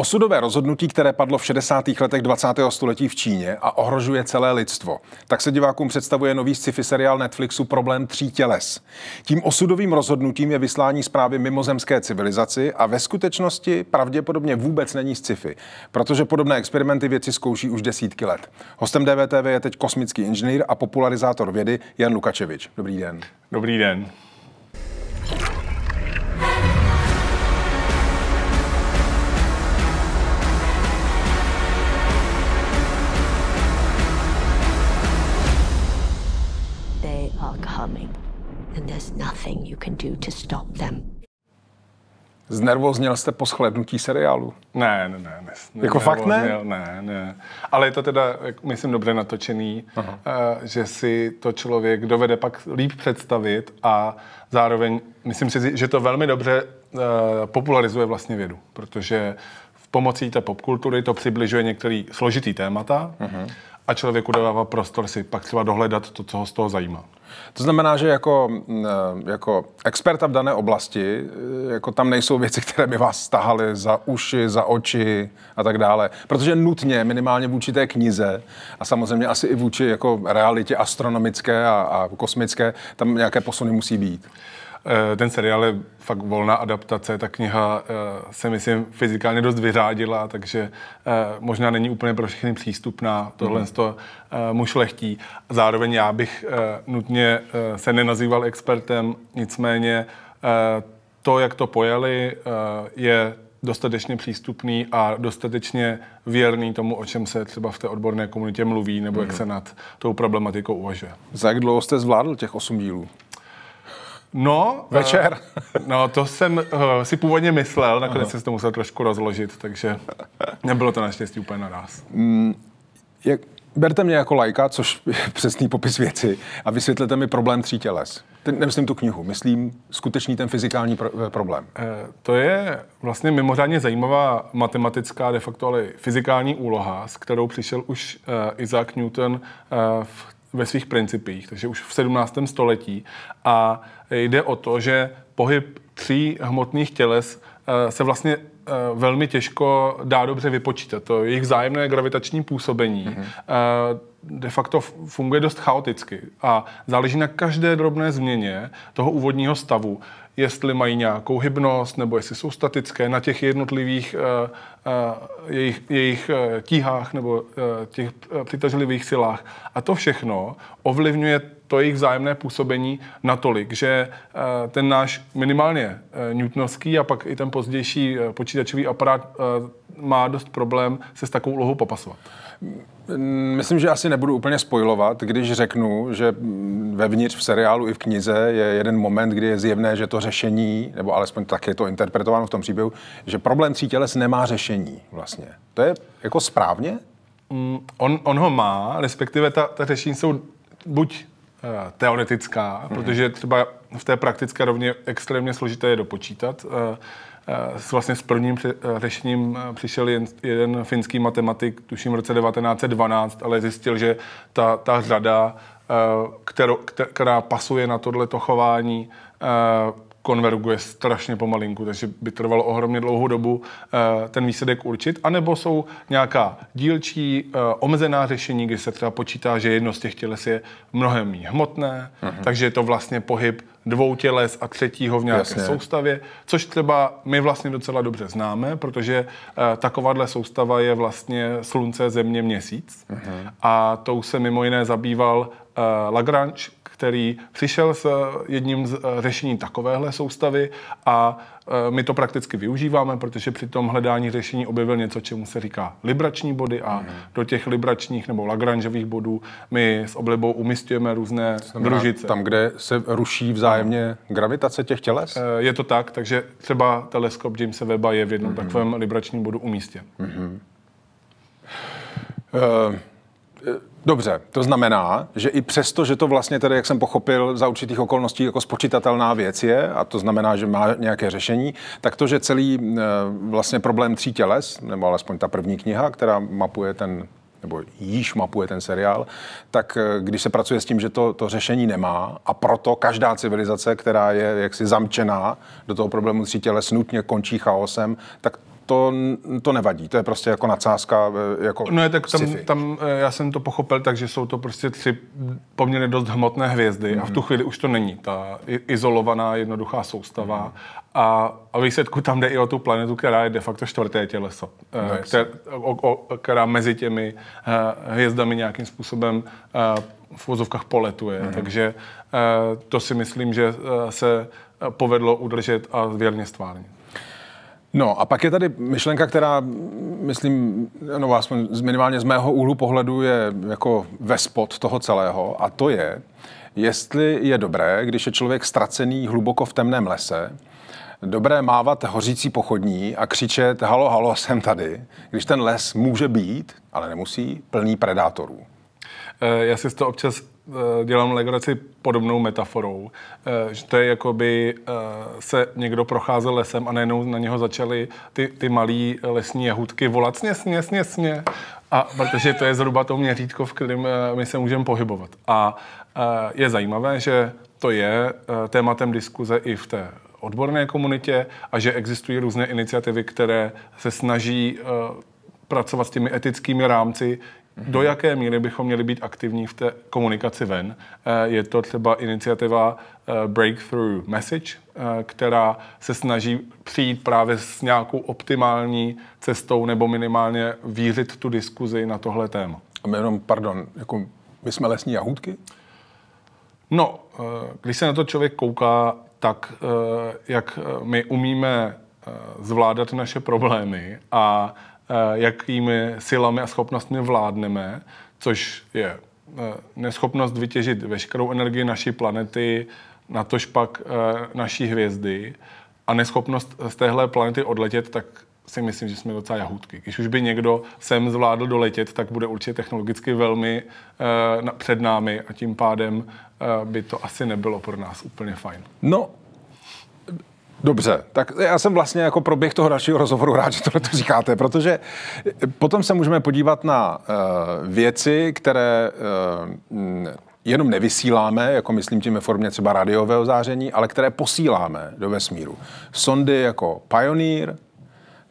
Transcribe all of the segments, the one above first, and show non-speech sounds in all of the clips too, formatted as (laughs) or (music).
Osudové rozhodnutí, které padlo v 60. letech 20. století v Číně a ohrožuje celé lidstvo, tak se divákům představuje nový sci-fi seriál Netflixu Problém tří těles. Tím osudovým rozhodnutím je vyslání zprávy mimozemské civilizaci a ve skutečnosti pravděpodobně vůbec není sci-fi, protože podobné experimenty věci zkouší už desítky let. Hostem DVTV je teď kosmický inženýr a popularizátor vědy Jan Lukačevič. Dobrý den. Dobrý den. coming, and there's nothing you can do to stop them. Znervoznil jste po shlednutí seriálu? Ne, ne, ne. ne jako ne, fakt ne? Ne, ne. Ale je to teda, myslím, dobře natočený, Aha. Uh, že si to člověk dovede pak líp představit a zároveň myslím si, že to velmi dobře uh, popularizuje vlastně vědu, protože v pomocí té popkultury to přibližuje některé složitý témata, uh-huh a člověku dává prostor si pak třeba dohledat to, co ho z toho zajímá. To znamená, že jako, mm, eh, jako experta v dané oblasti, eh, jako tam nejsou věci, které by vás stahaly za uši, za oči a tak dále. Protože nutně, minimálně vůči té knize a samozřejmě asi i vůči jako realitě astronomické a, a kosmické, tam nějaké posuny musí být. Eh, ten seriál je fakt volná adaptace, ta kniha eh, se myslím fyzikálně dost vyřádila, takže eh, možná není úplně pro všechny přístupná, tohle mm-hmm. to mu šlechtí. Zároveň já bych nutně se nenazýval expertem, nicméně to, jak to pojeli, je dostatečně přístupný a dostatečně věrný tomu, o čem se třeba v té odborné komunitě mluví, nebo mm-hmm. jak mhm. se nad tou problematikou uvažuje. Za jak dlouho jste zvládl těch osm dílů? No, eh, večer. (laughs) No, to jsem uh, si původně myslel, nakonec jsem to musel trošku rozložit, takže (laughs) nebylo to naštěstí úplně nás. Mm, jak, berte mě jako lajka, což je (laughs) přesný popis věci, a vysvětlete mi problém tří těles. Ten, nemyslím tu knihu, myslím skutečný ten fyzikální pro, eh, problém. To je vlastně mimořádně zajímavá matematická, de facto ale fyzikální úloha, s kterou přišel už Isaac Newton v ve svých principích, takže už v 17. století. A jde o to, že pohyb tří hmotných těles eh, se vlastně eh, velmi těžko dá dobře vypočítat. To jejich vzájemné gravitační působení mm-hmm. de facto funguje dost chaoticky a záleží na každé drobné změně toho úvodního stavu, jestli mají nějakou hybnost, nebo jestli jsou statické na těch jednotlivých eh, eh, jejich, jejich eh, tíhách nebo těch přitažlivých silách. A to všechno ovlivňuje to jejich vzájemné působení natolik, že eh, ten náš minimálně eh, newtonovský a pak i ten pozdější eh, počítačový aparát má dost problém se s takovou úlohou popasovat. Mm, myslím, že asi nebudu úplně spojovat, když řeknu, že mm, vevnitř v seriálu i v knize je jeden moment, kdy je zjevné, že to řešení, nebo alespoň tak je to interpretováno v tom příběhu, že problém tří těles nemá řešení vlastně. To je jako správně? Mm, on, on ho má, respektive ta, ta řešení jsou buď Eh, teoretická, mm-hmm. protože třeba v té praktické rovně extrémně složité je dopočítat. Eh, eh, s vlastně s prvním řešením přišel jeden finský matematik, tuším v roce 1912, ale zjistil, že ta, ta řada, kterou, která pasuje na tohleto chování, konverguje strašně pomalinku, takže by trvalo ohromně dlouhou dobu eh, ten výsledek určit, anebo jsou nějaká dílčí eh, omezená řešení, kdy se třeba počítá, že jedno z těch těles je mnohem méně hmotné, mhm. takže je to vlastně pohyb dvou těles a třetího v nějaké Jasně. soustavě, což třeba my vlastně docela dobře známe, protože eh, takováhle soustava je vlastně slunce, země, měsíc. Mm-hmm. A tou se mimo jiné zabýval Lagrange, který přišel s eh, jedním z eh, řešení takovéhle soustavy a eh, my to prakticky využíváme, protože při tom hledání řešení objevil něco, čemu se říká librační body a mhm. do těch libračních nebo Lagrangeových bodů my s oblibou umistujeme různé znamená, družice. Tam, kde se ruší vzájemně gravitace těch těles? Je to tak, takže třeba teleskop Jamesa Weba je v jednom mm-hmm. takovém libračním bodu umístěn. Mm-hmm. Uh... Dobře, to znamená, že i přesto, že to vlastně tedy, jak jsem pochopil, za určitých okolností jako spočítatelná věc je, a to znamená, že má nějaké řešení, tak to, že celý e, vlastně problém tří těles, nebo alespoň ta první kniha, která mapuje ten nebo již mapuje ten seriál, tak e, když se pracuje s tím, že to, to řešení nemá a proto každá civilizace, která je jaksi zamčená do toho problému tří těles, nutně končí chaosem, tak to, to nevadí, to je prostě jako nadsázka, eh, jako No je, tak tam, tam, eh, já jsem to pochopil takže jsou to prostě tři poměrně dost hmotné hvězdy mm a v tu mhm. chvíli už to není ta izolovaná jednoduchá soustava mm a, a výsledku tam jde i o tu planetu, která je de facto čtvrté těleso, eh, no, kter, o, o, která mezi těmi hvězdami nějakým způsobem v vozovkách poletuje, mm takže to si myslím, že se povedlo udržet a věrně stvárnit. No a pak je tady myšlenka, která, myslím, no aspoň minimálně z mého úhlu pohledu je jako ve spod toho celého a to je, jestli je dobré, když je člověk ztracený hluboko v temném lese, dobré mávat hořící pochodní a křičet halo, halo, (laughs) jsem tady, když ten les může být, ale nemusí, plný predátorů. Eh, já si to občas Eh, dělám legraci podobnou metaforou, eh, že to je jako by eh, se někdo procházel lesem a najednou na něho začaly ty, ty malé lesní jahůdky volat sně, sně, sně, sně. A protože to je zhruba to měřítko, v kterém my se můžeme pohybovat. A je zajímavé, že to je tématem diskuze i v té odborné komunitě a že existují různé iniciativy, které se snaží pracovat s těmi etickými rámci, do jaké míry bychom měli být aktivní v té komunikaci ven. Eh, je to třeba iniciativa eh, Breakthrough Message, eh, která se snaží přijít právě s nějakou optimální cestou nebo minimálně vířit tu diskuzi na tohle téma. A jenom, pardon, jako my jsme lesní jahůdky? No, když se na to člověk kouká, tak jak my umíme zvládat naše problémy a Eh, jakými silami a schopnostmi vládneme, což je eh, neschopnost vytěžit veškerou energii naší planety, na tož pak eh, naší hvězdy a neschopnost z téhle planety odletět, tak si myslím, že jsme docela jahůdky. Když už by někdo sem zvládl doletět, tak bude určitě technologicky velmi před námi a tím pádem by to asi nebylo pro nás úplně fajn. No, Dobře, tak já jsem vlastně jako proběh toho dalšího rozhovoru rád, že tohle to říkáte, protože potom se můžeme podívat na uh, věci, které uh, jenom nevysíláme, jako myslím tím ve formě třeba radiového záření, ale které posíláme do vesmíru. Sondy jako Pioneer,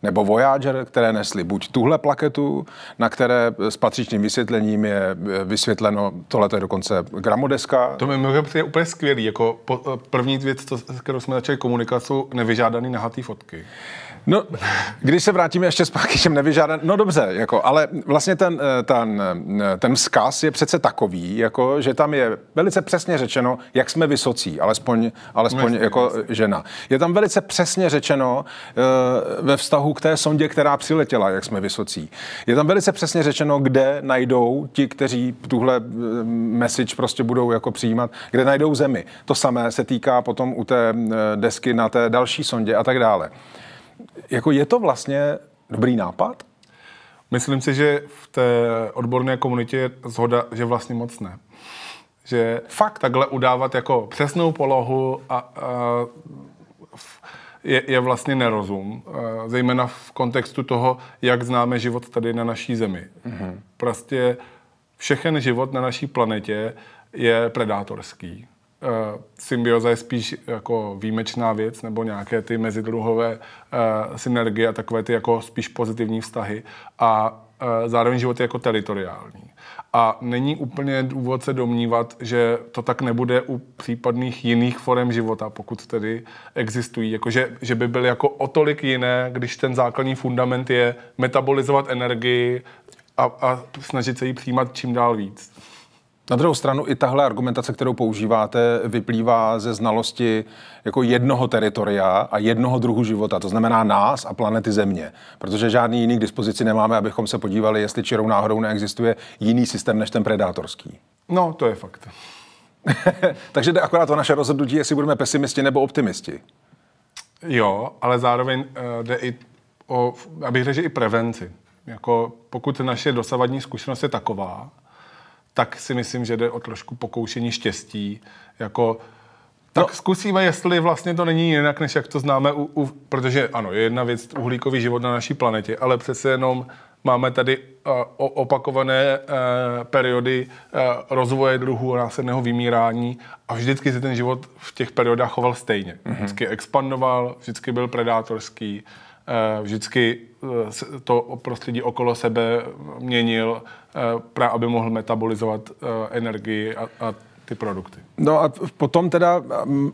nebo Voyager, které nesly buď tuhle plaketu, na které s patřičným vysvětlením je e, vysvětleno, tohle je dokonce gramodeska. To mi mimochodem je úplně skvělý, jako po, e, první věc, s kterou jsme začali komunikovat, jsou nevyžádané nahatý fotky. No, když se vrátíme ještě zpátky že nevyžádané, no dobře, jako, ale vlastně ten, e, ten, ten vzkaz je přece takový, jako, že tam je velice přesně řečeno, jak jsme vysocí, alespoň, alespoň no, jako žena. Je tam velice přesně řečeno ve vztahu vztahu k té sondě, která přiletěla, jak jsme vysocí. Je tam velice přesně řečeno, kde najdou ti, kteří tuhle eh, message prostě budou jako přijímat, kde najdou zemi. To samé se týká potom u té eh, desky na té další sondě a tak dále. Jako je to vlastně dobrý nápad? Myslím si, že v té odborné komunitě je zhoda, že vlastně moc ne. Že fakt takhle udávat jako přesnou polohu a, a je, je vlastně nerozum, eh, zejména v kontextu toho, jak známe život tady na naší zemi. Mm-hmm. Prostě všechen život na naší planetě je predátorský. Eh, symbioza je spíš jako výjimečná věc, nebo nějaké ty mezidruhové eh, synergie a takové ty jako spíš pozitivní vztahy. A Eh, zároveň život je jako teritoriální. A není úplně důvod se domnívat, že to tak nebude u případných jiných forem života, pokud tedy existují. Jako, že, že by byly jako o tolik jiné, když ten základní fundament je metabolizovat energii a, a snažit se ji přijímat čím dál víc. Na druhou stranu i tahle argumentace, kterou používáte, vyplývá ze znalosti jako jednoho teritoria a jednoho druhu života, to znamená nás a planety Země, protože žádný jiný k dispozici nemáme, abychom se podívali, jestli čirou náhodou neexistuje jiný systém než ten predátorský. No, to je fakt. (laughs) Takže jde akorát o naše rozhodnutí, jestli budeme pesimisti nebo optimisti. Jo, ale zároveň eh, jde i o, abych řekl, i prevenci. Jako pokud naše dosavadní zkušenost je taková, tak si myslím, že jde o trošku pokoušení štěstí. Jako, no. tak no. zkusíme, jestli vlastně to není jinak, než jak to známe, u, u, protože ano, je jedna věc uhlíkový život na naší planetě, ale přece jenom máme tady uh, opakované uh, periody uh, rozvoje druhů a následného vymírání a vždycky se ten život v těch periodách choval stejně. Mm-hmm. Vždycky expandoval, vždycky byl predátorský, uh, Eh, vždycky eh, to prostředí okolo sebe měnil, eh, právě aby mohl metabolizovat energii a, a ty produkty. No a potom teda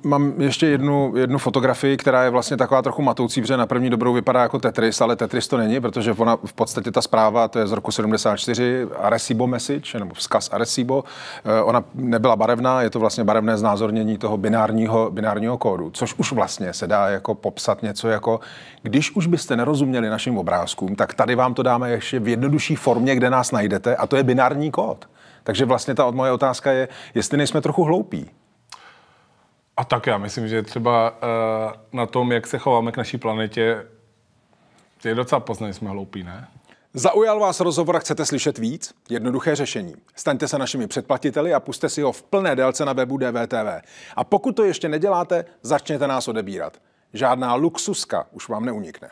mám ještě jednu, jednu fotografii, která je vlastně taková trochu matoucí, protože na první dobrou vypadá jako Tetris, ale Tetris to není, protože ona v podstatě ta zpráva, to je z roku 74, Arecibo message, nebo vzkaz Arecibo, eh, ona nebyla barevná, je to vlastně barevné znázornění toho binárního, binárního kódu, což už vlastně se dá jako popsat něco jako, když už byste nerozuměli našim obrázkům, tak tady vám to dáme ještě v jednodušší formě, kde nás najdete a to je binární kód. Takže vlastně ta moje otázka je, jestli nejsme trochu hloupí. A tak já myslím, že třeba eh, na tom, jak se chováme k naší planetě, je docela poznat, jsme hloupí, ne? Zaujal vás rozhovor a chcete slyšet víc? Jednoduché řešení. Staňte se našimi předplatiteli a puste si ho v plné délce na webu DVTV. A pokud to ještě neděláte, začněte nás odebírat. Žádná luxuska už vám neunikne.